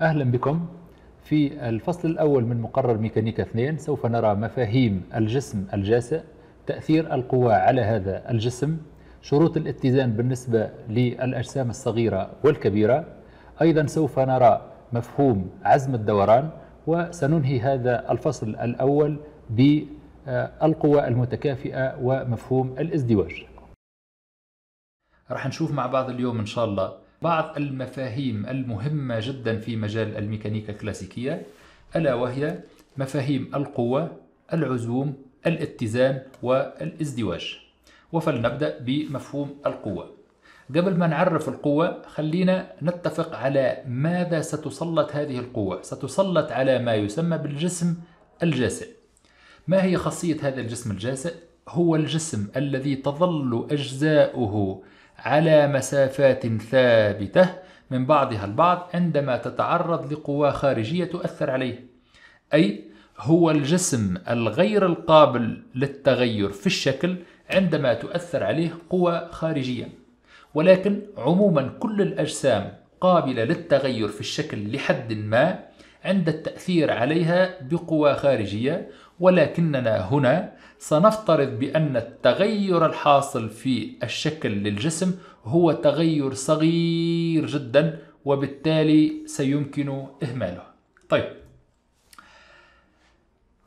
أهلا بكم في الفصل الأول من مقرر ميكانيكا 2 سوف نرى مفاهيم الجسم الجاسع تأثير القوى على هذا الجسم شروط الاتزان بالنسبة للأجسام الصغيرة والكبيرة أيضا سوف نرى مفهوم عزم الدوران وسننهي هذا الفصل الأول بالقوى المتكافئة ومفهوم الازدواج راح نشوف مع بعض اليوم إن شاء الله بعض المفاهيم المهمة جدا في مجال الميكانيكا الكلاسيكية ألا وهي مفاهيم القوة، العزوم، الاتزان والازدواج وفلنبدأ بمفهوم القوة قبل ما نعرف القوة خلينا نتفق على ماذا ستسلط هذه القوة ستسلط على ما يسمى بالجسم الجاسئ ما هي خاصية هذا الجسم الجاسئ؟ هو الجسم الذي تظل أجزاؤه على مسافات ثابتة من بعضها البعض عندما تتعرض لقوى خارجية تؤثر عليه أي هو الجسم الغير القابل للتغير في الشكل عندما تؤثر عليه قوى خارجية ولكن عموما كل الأجسام قابلة للتغير في الشكل لحد ما عند التأثير عليها بقوى خارجية ولكننا هنا سنفترض بأن التغير الحاصل في الشكل للجسم هو تغير صغير جدا وبالتالي سيمكن إهماله طيب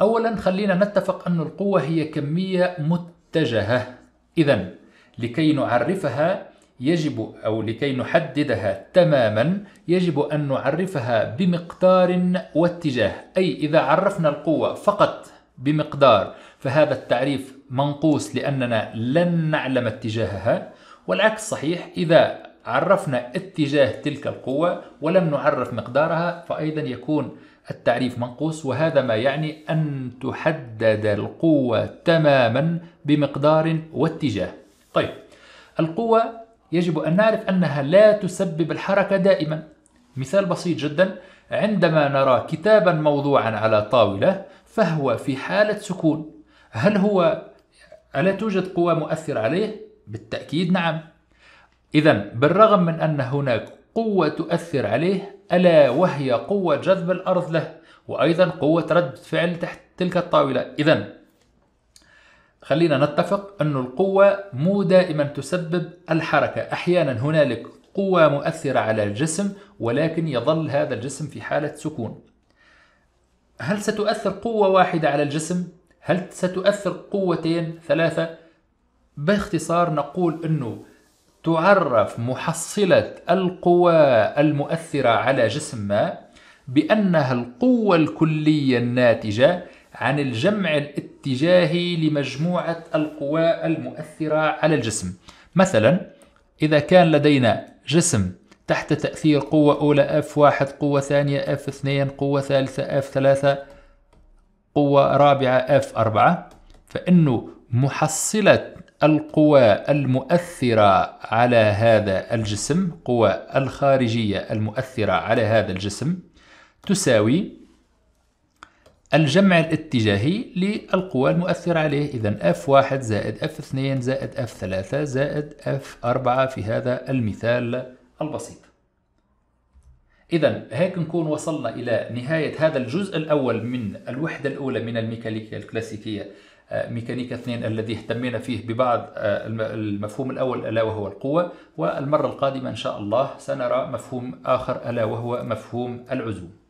أولا خلينا نتفق أن القوة هي كمية متجهة إذا لكي نعرفها يجب أو لكي نحددها تماما يجب أن نعرفها بمقدار واتجاه أي إذا عرفنا القوة فقط بمقدار فهذا التعريف منقوص لأننا لن نعلم اتجاهها والعكس صحيح إذا عرفنا اتجاه تلك القوة ولم نعرف مقدارها فأيضا يكون التعريف منقوص وهذا ما يعني أن تحدد القوة تماما بمقدار واتجاه طيب القوة يجب أن نعرف أنها لا تسبب الحركة دائما مثال بسيط جدا عندما نرى كتابا موضوعا على طاولة فهو في حالة سكون هل هو ألا توجد قوى مؤثرة عليه؟ بالتأكيد نعم إذا بالرغم من أن هناك قوة تؤثر عليه ألا وهي قوة جذب الأرض له وأيضا قوة رد فعل تحت تلك الطاولة إذا خلينا نتفق أن القوة مو دائما تسبب الحركة أحيانا هنالك قوة مؤثرة على الجسم ولكن يظل هذا الجسم في حالة سكون هل ستؤثر قوة واحدة على الجسم؟ هل ستؤثر قوتين ثلاثة؟ باختصار نقول أنه تعرف محصلة القوى المؤثرة على جسم ما بأنها القوة الكلية الناتجة عن الجمع الاتجاهي لمجموعة القوى المؤثرة على الجسم مثلا إذا كان لدينا جسم تحت تأثير قوة أولى F1 قوة ثانية F2 قوة ثالثة F3 قوة رابعة F4 فإنه محصلة القوى المؤثرة على هذا الجسم قوى الخارجية المؤثرة على هذا الجسم تساوي الجمع الاتجاهي للقوى المؤثرة عليه إذا F1 زائد F2 زائد F3 زائد F4 في هذا المثال البسيط إذا هيك نكون وصلنا إلى نهاية هذا الجزء الأول من الوحدة الأولى من الميكانيكا الكلاسيكية آه، ميكانيكا 2 الذي اهتمينا فيه ببعض آه، المفهوم الأول ألا وهو القوة والمرة القادمة إن شاء الله سنرى مفهوم آخر ألا وهو مفهوم العزوم